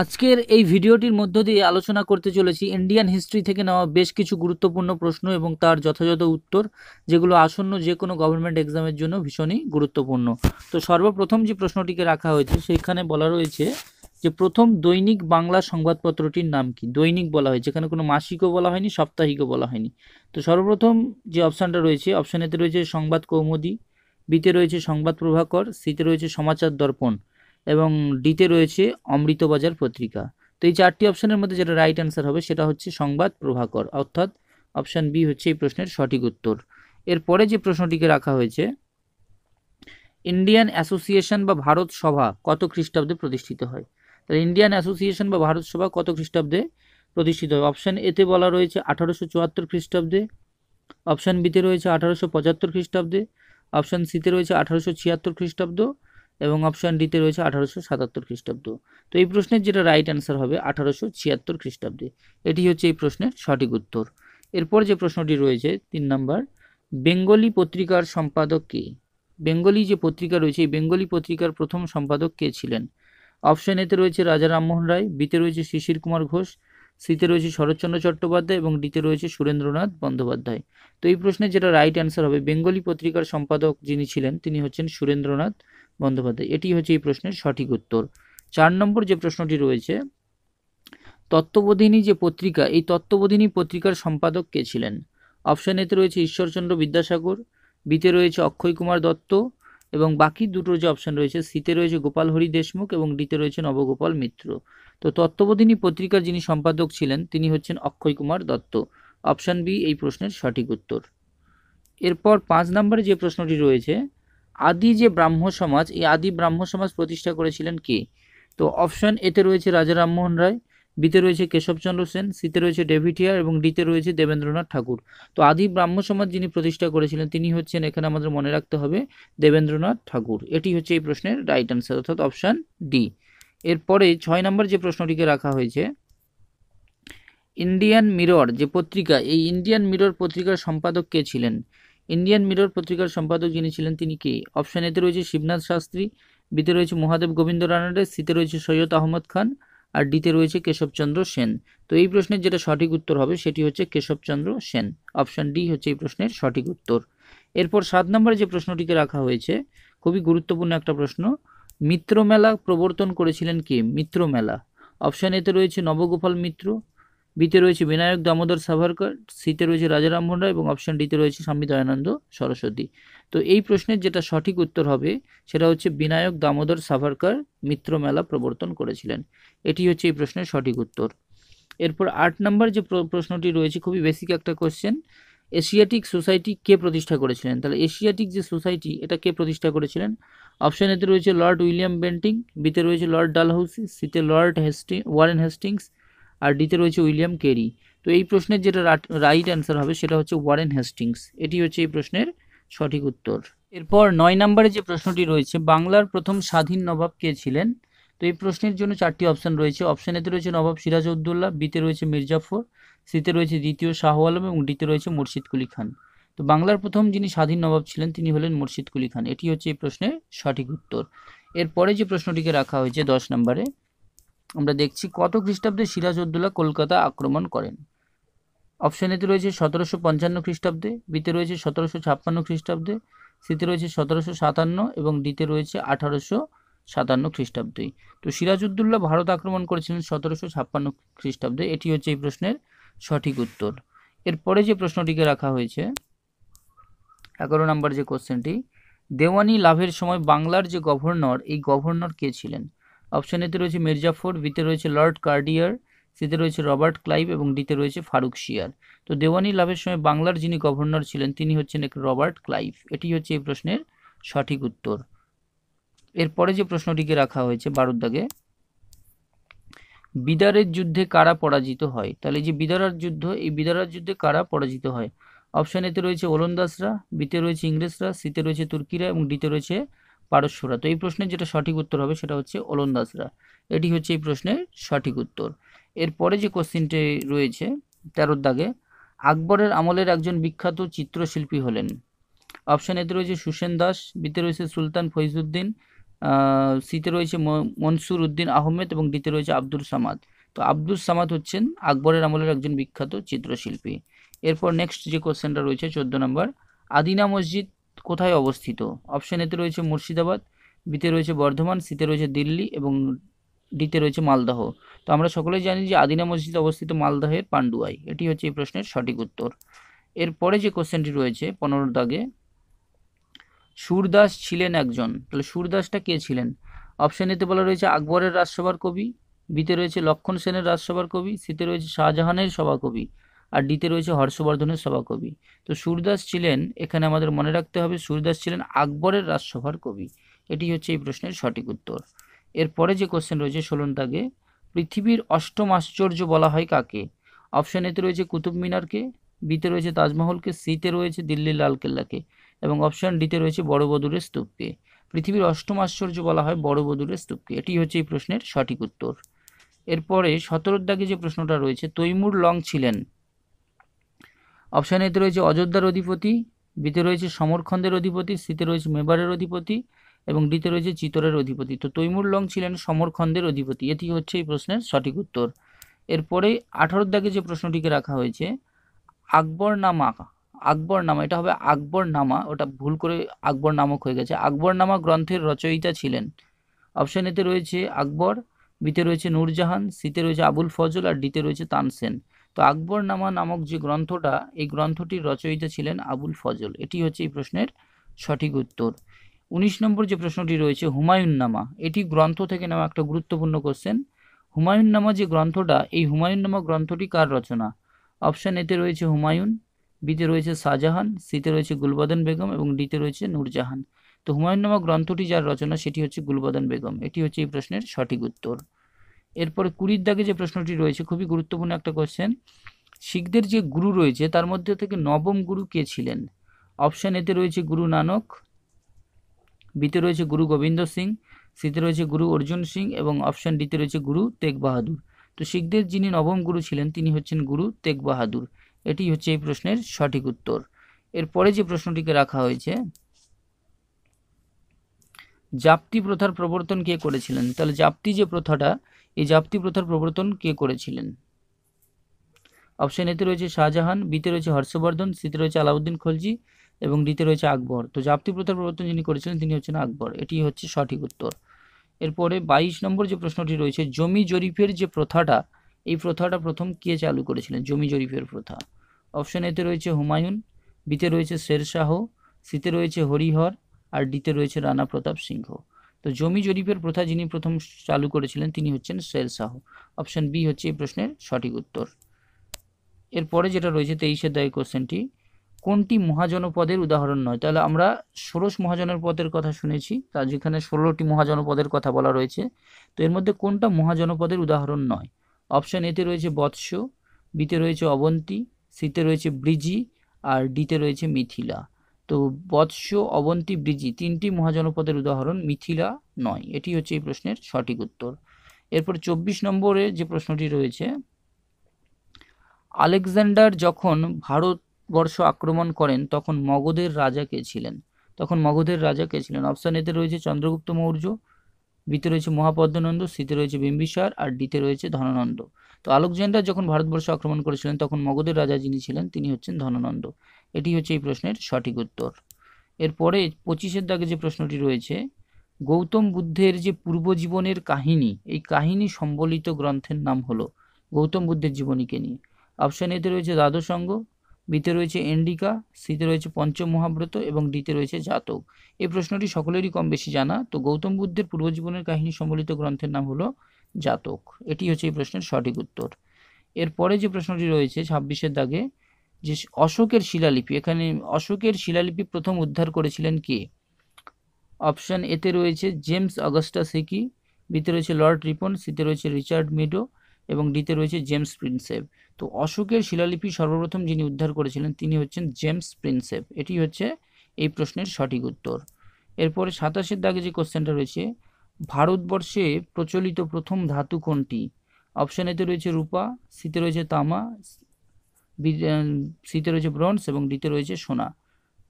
আজকের এই ভিডিওটির মধ্য দিয়ে আলোচনা করতে চলেছি ইন্ডিয়ান হিস্ট্রি থেকে নেওয়া বেশ কিছু গুরুত্বপূর্ণ প্রশ্ন এবং তার যথাযথ উত্তর যেগুলো আসন্ন যে কোনো গভর্নমেন্ট এক্সামের জন্য ভীষণই গুরুত্বপূর্ণ তো সর্বপ্রথম যে প্রশ্নটিকে রাখা হয়েছে সেখানে বলা রয়েছে যে প্রথম দৈনিক বাংলা সংবাদপত্রটির নাম কি দৈনিক বলা হয়েছে এখানে কোনো মাসিকও বলা হয়নি সাপ্তাহিকও বলা হয়নি তো সর্বপ্রথম যে অপশানটা রয়েছে অপশানেতে রয়েছে সংবাদ কৌমুদী বিতে রয়েছে সংবাদ প্রভাকর সিতে রয়েছে সমাচার দর্পণ এবং ডিতে রয়েছে অমৃতবাজার পত্রিকা তো এই চারটি অপশানের মধ্যে যেটা রাইট অ্যান্সার হবে সেটা হচ্ছে সংবাদ প্রভাকর অর্থাৎ অপশান বি হচ্ছে এই প্রশ্নের সঠিক উত্তর এরপরে যে প্রশ্নটিকে রাখা হয়েছে ইন্ডিয়ান অ্যাসোসিয়েশন বা ভারত সভা কত খ্রিস্টাব্দে প্রতিষ্ঠিত হয় তাহলে ইন্ডিয়ান অ্যাসোসিয়েশন বা ভারত সভা কত খ্রিস্টাব্দে প্রতিষ্ঠিত হয় অপশান এতে বলা রয়েছে আঠারোশো চুয়াত্তর খ্রিস্টাব্দে অপশান বিতে রয়েছে আঠারোশো পঁচাত্তর খ্রিস্টাব্দে অপশান সিতে রয়েছে আঠারোশো ছিয়াত্তর খ্রিস্টাব্দ এবং অপশান ডিতে রয়েছে আঠারোশো সাতাত্তর খ্রিস্টাব্দ তো এই প্রশ্নের যেটা রাইট অ্যান্সার হবে আঠারোশো ছিয়াত্তর খ্রিস্টাব্দে এটি হচ্ছে এই প্রশ্নের সঠিক উত্তর এরপর যে প্রশ্নটি রয়েছে তিন নম্বর বেঙ্গলি পত্রিকার সম্পাদক কে বেঙ্গলি যে পত্রিকা রয়েছে এই বেঙ্গলি পত্রিকার প্রথম সম্পাদক কে ছিলেন অপশন এতে রয়েছে রাজা রামমোহন রায় বিতে রয়েছে শিশির কুমার ঘোষ সিতে রয়েছে শরৎচন্দ্র চট্টোপাধ্যায় এবং ডিতে রয়েছে সুরেন্দ্রনাথ বন্দ্যোপাধ্যায় তো এই প্রশ্নের যেটা রাইট অ্যান্সার হবে বেঙ্গলি পত্রিকার সম্পাদক যিনি ছিলেন তিনি হচ্ছেন সুরেন্দ্রনাথ বন্দ্যোপাধ্যায় এটি হচ্ছে এই প্রশ্নের সঠিক উত্তর চার নম্বর যে প্রশ্নটি রয়েছে তত্ত্ববোধিনী যে পত্রিকা এই তত্ত্ববোধিনী পত্রিকার সম্পাদক কে ছিলেন অপশন এতে রয়েছে ঈশ্বরচন্দ্র বিদ্যাসাগর বিতে রয়েছে অক্ষয় কুমার দত্ত এবং বাকি দুটো যে অপশন রয়েছে সিতে রয়েছে গোপাল হরি দেশমুখ এবং ডিতে রয়েছে নবগোপাল মিত্র তো তত্ত্ববোধিনী পত্রিকার যিনি সম্পাদক ছিলেন তিনি হচ্ছেন অক্ষয় কুমার দত্ত অপশন বি এই প্রশ্নের সঠিক উত্তর এরপর পাঁচ নম্বরে যে প্রশ্নটি রয়েছে আদি যে ব্রাহ্ম সমাজ এই আদি ব্রাহ্ম সমাজ প্রতিষ্ঠা করেছিলেন কে তো অপশন এতে রয়েছে রাজা রামমোহন রায় বিতে রয়েছে কেশবচন্দ্র সেন সিতে রয়েছে ডেভিটিয়া এবং ডিতে রয়েছে দেবেন্দ্রনাথ ঠাকুর তো আদি ব্রাহ্ম সমাজ যিনি প্রতিষ্ঠা করেছিলেন তিনি হচ্ছেন এখানে আমাদের মনে রাখতে হবে দেবেন্দ্রনাথ ঠাকুর এটি হচ্ছে এই প্রশ্নের রাইট অ্যান্সার অর্থাৎ অপশান ডি এরপরে ছয় নম্বর যে প্রশ্নটিকে রাখা হয়েছে ইন্ডিয়ান মিরর যে পত্রিকা এই ইন্ডিয়ান মিরর পত্রিকার সম্পাদক কে ছিলেন ইন্ডিয়ান মিরর পত্রিকার সম্পাদক যিনি ছিলেন তিনি কে অপশন এতে রয়েছে শিবনাথ শাস্ত্রী বিতে রয়েছে মহাদেব গোবিন্দ রানাডে সিতে রয়েছে সৈয়দ আহমদ খান আর ডিতে রয়েছে কেশবচন্দ্র সেন তো এই প্রশ্নের যেটা সঠিক উত্তর হবে সেটি হচ্ছে কেশবচন্দ্র সেন অপশন ডি হচ্ছে এই প্রশ্নের সঠিক উত্তর এরপর সাত নম্বরে যে প্রশ্নটিকে রাখা হয়েছে খুবই গুরুত্বপূর্ণ একটা প্রশ্ন মিত্রমেলা প্রবর্তন করেছিলেন কে মিত্রমেলা অপশন এতে রয়েছে নবগোপাল মিত্র বিতে রয়েছে বিনায়ক দামোদর সাভারকর সিতে রয়েছে রাজারাম রায় এবং অপশন ডিতে রয়েছে স্বামী দয়ানন্দ সরস্বতী তো এই প্রশ্নের যেটা সঠিক উত্তর হবে সেটা হচ্ছে বিনায়ক দামোদর সাভারকর মিত্র মেলা প্রবর্তন করেছিলেন এটি হচ্ছে এই প্রশ্নের সঠিক উত্তর এরপর আট নম্বর যে প্রশ্নটি রয়েছে খুবই বেসিক একটা কোশ্চেন এশিয়াটিক সোসাইটি কে প্রতিষ্ঠা করেছিলেন তাহলে এশিয়াটিক যে সোসাইটি এটা কে প্রতিষ্ঠা করেছিলেন অপশান এতে রয়েছে লর্ড উইলিয়াম বেন্টিং বিতে রয়েছে লর্ড ডালহাউসি সিতে লর্ড হেস্টিং ওয়ারেন হেস্টিংস আর ডিতে রয়েছে উইলিয়াম কেরি তো এই প্রশ্নের যেটা রাইট অ্যান্সার হবে সেটা হচ্ছে ওয়ারেন হেস্টিংস এটি হচ্ছে এই প্রশ্নের সঠিক উত্তর এরপর নয় নম্বরে যে প্রশ্নটি রয়েছে বাংলার প্রথম স্বাধীন নবাব কে ছিলেন তো এই প্রশ্নের জন্য চারটি অপশান রয়েছে অপশান এতে রয়েছে নবাব সিরাজ উদ্দুল্লাহ বিতে রয়েছে মির্জাফর সিতে রয়েছে দ্বিতীয় শাহ আলম এবং ডিতে রয়েছে মুর্শিদ কুলি খান তো বাংলার প্রথম যিনি স্বাধীন নবাব ছিলেন তিনি হলেন মুর্শিদ কুলি খান এটি হচ্ছে এই প্রশ্নের সঠিক উত্তর এরপরে যে প্রশ্নটিকে রাখা হয়েছে দশ নম্বরে আমরা দেখছি কত খ্রিস্টাব্দে সিরাজউদ্দৌলা কলকাতা আক্রমণ করেন অপশন এতে রয়েছে সতেরোশো পঞ্চান্ন খ্রিস্টাব্দে বিতে রয়েছে সতেরোশো ছাপ্পান্ন খ্রিস্টাব্দে সিতে রয়েছে সতেরোশো সাতান্ন এবং ডিতে রয়েছে আঠারোশো সাতান্ন খ্রিস্টাব্দে তো সিরাজউদ্দৌলা ভারত আক্রমণ করেছিলেন সতেরোশো ছাপ্পান্ন খ্রিস্টাব্দে এটি হচ্ছে এই প্রশ্নের সঠিক উত্তর এরপরে যে প্রশ্নটিকে রাখা হয়েছে এগারো নম্বর যে কোশ্চেনটি দেওয়ানি লাভের সময় বাংলার যে গভর্নর এই গভর্নর কে ছিলেন অপশন এতে রয়েছে মির্জাফর বিতে রয়েছে লর্ড কার্ডিয়ার সিতে রয়েছে রবার্ট ক্লাইভ এবং ডিতে রয়েছে ফারুক শিয়ার তো দেওয়ানি লাভের সময় বাংলার যিনি গভর্নর ছিলেন তিনি হচ্ছেন এক রবার্ট ক্লাইভ এটি হচ্ছে এই প্রশ্নের সঠিক উত্তর এরপরে যে প্রশ্নটিকে রাখা হয়েছে বারোর দাগে বিদারের যুদ্ধে কারা পরাজিত হয় তাহলে যে বিদারার যুদ্ধ এই বিদারার যুদ্ধে কারা পরাজিত হয় অপশন এতে রয়েছে ওলন্দাসরা বিতে রয়েছে ইংরেজরা সিতে রয়েছে তুর্কিরা এবং ডিতে রয়েছে পারস্যরা তো এই প্রশ্নের যেটা সঠিক উত্তর হবে সেটা হচ্ছে ওলন্দাজরা এটি হচ্ছে এই প্রশ্নের সঠিক উত্তর এরপরে যে কোশ্চিনটি রয়েছে তেরোর দাগে আকবরের আমলের একজন বিখ্যাত চিত্রশিল্পী হলেন অপশান এতে রয়েছে সুসেন দাস বিতে রয়েছে সুলতান ফৈজুদ্দিন সিতে রয়েছে মনসুর উদ্দিন আহমেদ এবং ডিতে রয়েছে আব্দুল সামাদ তো আব্দুল সামাদ হচ্ছেন আকবরের আমলের একজন বিখ্যাত চিত্রশিল্পী এরপর নেক্সট যে কোশ্চেনটা রয়েছে চোদ্দ নম্বর আদিনা মসজিদ কোথায় অবস্থিত অপশন এতে রয়েছে মুর্শিদাবাদ বিতে রয়েছে বর্ধমান সিতে রয়েছে দিল্লি এবং ডিতে রয়েছে মালদহ তো আমরা সকলেই জানি যে আদিনা মসজিদ অবস্থিত মালদহের পান্ডুয়াই এটি হচ্ছে এই প্রশ্নের সঠিক উত্তর এরপরে যে কোশ্চেনটি রয়েছে পনেরো দাগে সুরদাস ছিলেন একজন তাহলে সুরদাসটা কে ছিলেন অপশন এতে বলা রয়েছে আকবরের রাজসভার কবি বিতে রয়েছে লক্ষণ সেনের রাজসভার কবি সিতে রয়েছে শাহজাহানের সভাকবি আর ডিতে রয়েছে হর্ষবর্ধনের সভাকবি তো সুরদাস ছিলেন এখানে আমাদের মনে রাখতে হবে সুরদাস ছিলেন আকবরের রাজসভার কবি এটি হচ্ছে এই প্রশ্নের সঠিক উত্তর এরপরে যে কোশ্চেন রয়েছে ষোলন দাগে পৃথিবীর অষ্টম আশ্চর্য বলা হয় কাকে অপশন এতে রয়েছে কুতুব মিনারকে বিতে রয়েছে তাজমহলকে সিতে রয়েছে দিল্লির লালকেল্লাকে এবং অপশন ডিতে রয়েছে বড়বদুরের স্তূপকে পৃথিবীর অষ্টম আশ্চর্য বলা হয় বড়বদুরের স্তূপকে এটি হচ্ছে এই প্রশ্নের সঠিক উত্তর এরপরে সতেরোর দাগে যে প্রশ্নটা রয়েছে তৈমুর লং ছিলেন অপশান এতে রয়েছে অযোধ্যার অধিপতি বিতে রয়েছে সমরখন্দের অধিপতি সিতে রয়েছে মেবারের অধিপতি এবং ডিতে রয়েছে চিতরের অধিপতি তো তৈমুর লং ছিলেন সমরখন্দের অধিপতি এটি হচ্ছে এই প্রশ্নের সঠিক উত্তর এরপরে আঠারোর দাগে যে প্রশ্নটিকে রাখা হয়েছে আকবর নামা আকবর নামা এটা হবে আকবর নামা ওটা ভুল করে আকবর নামক হয়ে গেছে আকবর নামা গ্রন্থের রচয়িতা ছিলেন অপশান এতে রয়েছে আকবর বিতে রয়েছে নূরজাহান সিতে রয়েছে আবুল ফজল আর ডিতে রয়েছে তানসেন তো আকবরনামা নামক যে গ্রন্থটা এই গ্রন্থটির রচয়িতা ছিলেন আবুল ফজল এটি হচ্ছে এই প্রশ্নের সঠিক উত্তর উনিশ নম্বর যে প্রশ্নটি রয়েছে হুমায়ুন নামা এটি গ্রন্থ থেকে নেওয়া একটা গুরুত্বপূর্ণ কোশ্চেন হুমায়ুন নামা যে গ্রন্থটা এই হুমায়ুন নামা গ্রন্থটি কার রচনা অপশান এতে রয়েছে হুমায়ুন বিতে রয়েছে শাহজাহান সিতে রয়েছে গুলবাদন বেগম এবং ডিতে রয়েছে নূরজাহান তো হুমায়ুন নামা গ্রন্থটি যার রচনা সেটি হচ্ছে গুলবাদন বেগম এটি হচ্ছে এই প্রশ্নের সঠিক উত্তর এরপরে কুড়ির দাগে যে প্রশ্নটি রয়েছে খুবই গুরুত্বপূর্ণ একটা কোশ্চেন শিখদের যে গুরু রয়েছে তার মধ্যে থেকে নবম গুরু কে ছিলেন অপশান এতে রয়েছে গুরু নানক বিতে রয়েছে গুরু গোবিন্দ সিং সিতে রয়েছে গুরু অর্জুন সিং এবং অপশান ডিতে রয়েছে গুরু তেগ বাহাদুর তো শিখদের যিনি নবম গুরু ছিলেন তিনি হচ্ছেন গুরু তেগ বাহাদুর এটি হচ্ছে এই প্রশ্নের সঠিক উত্তর এরপরে যে প্রশ্নটিকে রাখা হয়েছে জাপ্তি প্রথার প্রবর্তন কে করেছিলেন তাহলে জাপ্তি যে প্রথাটা এই জাপ্তি প্রথার প্রবর্তন কে করেছিলেন অপশন এতে রয়েছে শাহজাহান বিতে রয়েছে হর্ষবর্ধন সিতে রয়েছে আলাউদ্দিন খলজি এবং ডিতে রয়েছে আকবর তো জাপ্তি প্রথার প্রবর্তন যিনি করেছিলেন তিনি হচ্ছেন আকবর এটি হচ্ছে সঠিক উত্তর এরপরে ২২ নম্বর যে প্রশ্নটি রয়েছে জমি জরিফের যে প্রথাটা এই প্রথাটা প্রথম কে চালু করেছিলেন জমি জরিফের প্রথা অপশন এতে রয়েছে হুমায়ুন বিতে রয়েছে শেরশাহ সিতে রয়েছে হরিহর আর ডিতে রয়েছে রানা প্রতাপ সিংহ তো জমি জরিপের প্রথা যিনি প্রথম চালু করেছিলেন তিনি হচ্ছেন সোহেল শাহ অপশন বি হচ্ছে এই প্রশ্নের সঠিক উত্তর এরপরে যেটা রয়েছে তেইশের দয় কোশ্চেনটি কোনটি মহাজনপদের উদাহরণ নয় তাহলে আমরা ষোড়শ মহাজনপদের কথা শুনেছি তা যেখানে ষোলোটি মহাজনপদের কথা বলা রয়েছে তো এর মধ্যে কোনটা মহাজনপদের উদাহরণ নয় অপশন এতে রয়েছে বৎস বিতে রয়েছে অবন্তী সিতে রয়েছে ব্রিজি আর ডিতে রয়েছে মিথিলা তো বৎস অবন্তী ব্রিজি তিনটি মহাজনপদের উদাহরণ মিথিলা নয় এটি হচ্ছে এই প্রশ্নের সঠিক উত্তর এরপর চব্বিশ নম্বরে যে প্রশ্নটি রয়েছে আলেকজান্ডার যখন ভারতবর্ষ আক্রমণ করেন তখন মগধের রাজা কে ছিলেন তখন মগধের রাজা কে ছিলেন অপশান এতে রয়েছে চন্দ্রগুপ্ত মৌর্য বিতে রয়েছে মহাপদ্মনন্দ সিতে রয়েছে বিম্বিসার আর ডিতে রয়েছে ধননন্দ তো আলোকজেন্দ্রা যখন ভারতবর্ষ আক্রমণ করেছিলেন তখন মগধের রাজা যিনি ছিলেন তিনি হচ্ছেন ধননন্দ এটি হচ্ছে এই প্রশ্নের সঠিক উত্তর এরপরে পঁচিশের দাগে যে প্রশ্নটি রয়েছে গৌতম বুদ্ধের যে পূর্বজীবনের কাহিনী এই কাহিনী সম্বলিত গ্রন্থের নাম হলো গৌতম বুদ্ধের জীবনীকে নিয়ে অপশান এতে রয়েছে দ্বাদশ অঙ্গ বিতে রয়েছে এন্ডিকা সিতে রয়েছে পঞ্চম মহাব্রত এবং ডিতে রয়েছে জাতক এই প্রশ্নটি সকলেরই কম বেশি জানা তো গৌতম বুদ্ধের পূর্বজীবনের কাহিনী সম্বলিত গ্রন্থের নাম হলো জাতক এটি হচ্ছে এই প্রশ্নের সঠিক উত্তর এরপরে যে প্রশ্নটি রয়েছে ছাব্বিশের দাগে যে অশোকের শিলালিপি এখানে অশোকের শিলালিপি প্রথম উদ্ধার করেছিলেন কে অপশান এতে রয়েছে জেমস অগস্টা সিকি বিতে রয়েছে লর্ড রিপন সিতে রয়েছে রিচার্ড মিডো এবং ডিতে রয়েছে জেমস প্রিন্সেপ তো অশোকের শিলালিপি সর্বপ্রথম যিনি উদ্ধার করেছিলেন তিনি হচ্ছেন জেমস প্রিন্সেপ এটি হচ্ছে এই প্রশ্নের সঠিক উত্তর এরপরে সাতাশের দাগে যে কোশ্চেনটা রয়েছে ভারতবর্ষে প্রচলিত প্রথম ধাতু কোনটি অপশান এতে রয়েছে রূপা সিতে রয়েছে তামা সিতে রয়েছে ব্রঞ্জ এবং ডিতে রয়েছে সোনা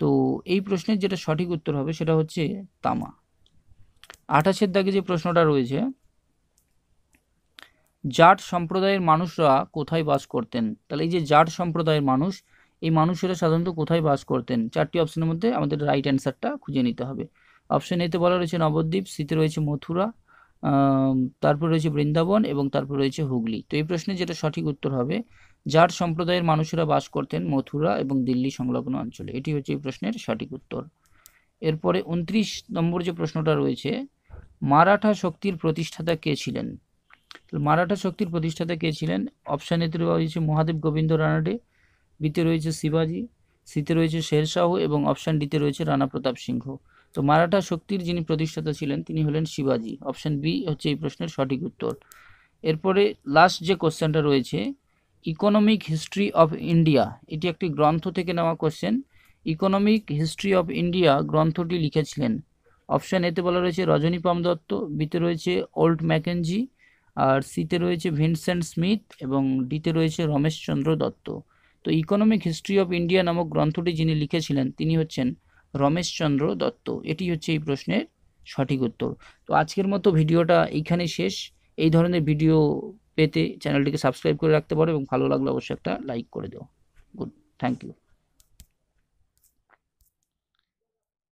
তো এই প্রশ্নের যেটা সঠিক উত্তর হবে সেটা হচ্ছে তামা আঠাশের দাগে যে প্রশ্নটা রয়েছে জাট সম্প্রদায়ের মানুষরা কোথায় বাস করতেন তাহলে এই যে জাট সম্প্রদায়ের মানুষ এই মানুষেরা সাধারণত কোথায় বাস করতেন চারটি অপশনের মধ্যে আমাদের রাইট অ্যান্সারটা খুঁজে নিতে হবে অপশন এতে বলা রয়েছে নবদ্বীপ সিতে রয়েছে মথুরা তারপর রয়েছে বৃন্দাবন এবং তারপর রয়েছে হুগলি তো এই প্রশ্নে যেটা সঠিক উত্তর হবে জাট সম্প্রদায়ের মানুষেরা বাস করতেন মথুরা এবং দিল্লি সংলগ্ন অঞ্চলে এটি হচ্ছে এই প্রশ্নের সঠিক উত্তর এরপরে উনত্রিশ নম্বর যে প্রশ্নটা রয়েছে মারাঠা শক্তির প্রতিষ্ঠাতা কে ছিলেন মারাঠা শক্তির প্রতিষ্ঠাতা কে ছিলেন অপশান এতে রয়েছে মহাদেব গোবিন্দ রানাডে বিতে রয়েছে শিবাজি সিতে রয়েছে শেরশাহ এবং অপশান ডিতে রয়েছে রানা প্রতাপ সিংহ তো মারাঠা শক্তির যিনি প্রতিষ্ঠাতা ছিলেন তিনি হলেন শিবাজি অপশান বি হচ্ছে এই প্রশ্নের সঠিক উত্তর এরপরে লাস্ট যে কোশ্চেনটা রয়েছে ইকোনমিক হিস্ট্রি অফ ইন্ডিয়া এটি একটি গ্রন্থ থেকে নেওয়া question economic history of India গ্রন্থটি লিখেছিলেন অপশান এতে বলা রয়েছে রজনীপাম দত্ত বিতে রয়েছে ওল্ড ম্যাকেনজি আর সিতে রয়েছে ভিনসেন্ট স্মিথ এবং ডিতে রয়েছে রমেশচন্দ্র দত্ত তো ইকোনমিক হিস্ট্রি অফ ইন্ডিয়া নামক গ্রন্থটি যিনি লিখেছিলেন তিনি হচ্ছেন রমেশচন্দ্র দত্ত এটি হচ্ছে এই প্রশ্নের সঠিক উত্তর তো আজকের মতো ভিডিওটা এইখানে শেষ এই ধরনের ভিডিও পেতে চ্যানেলটিকে সাবস্ক্রাইব করে রাখতে পারো এবং ভালো লাগলে অবশ্যই একটা লাইক করে দিও গুড থ্যাংক ইউ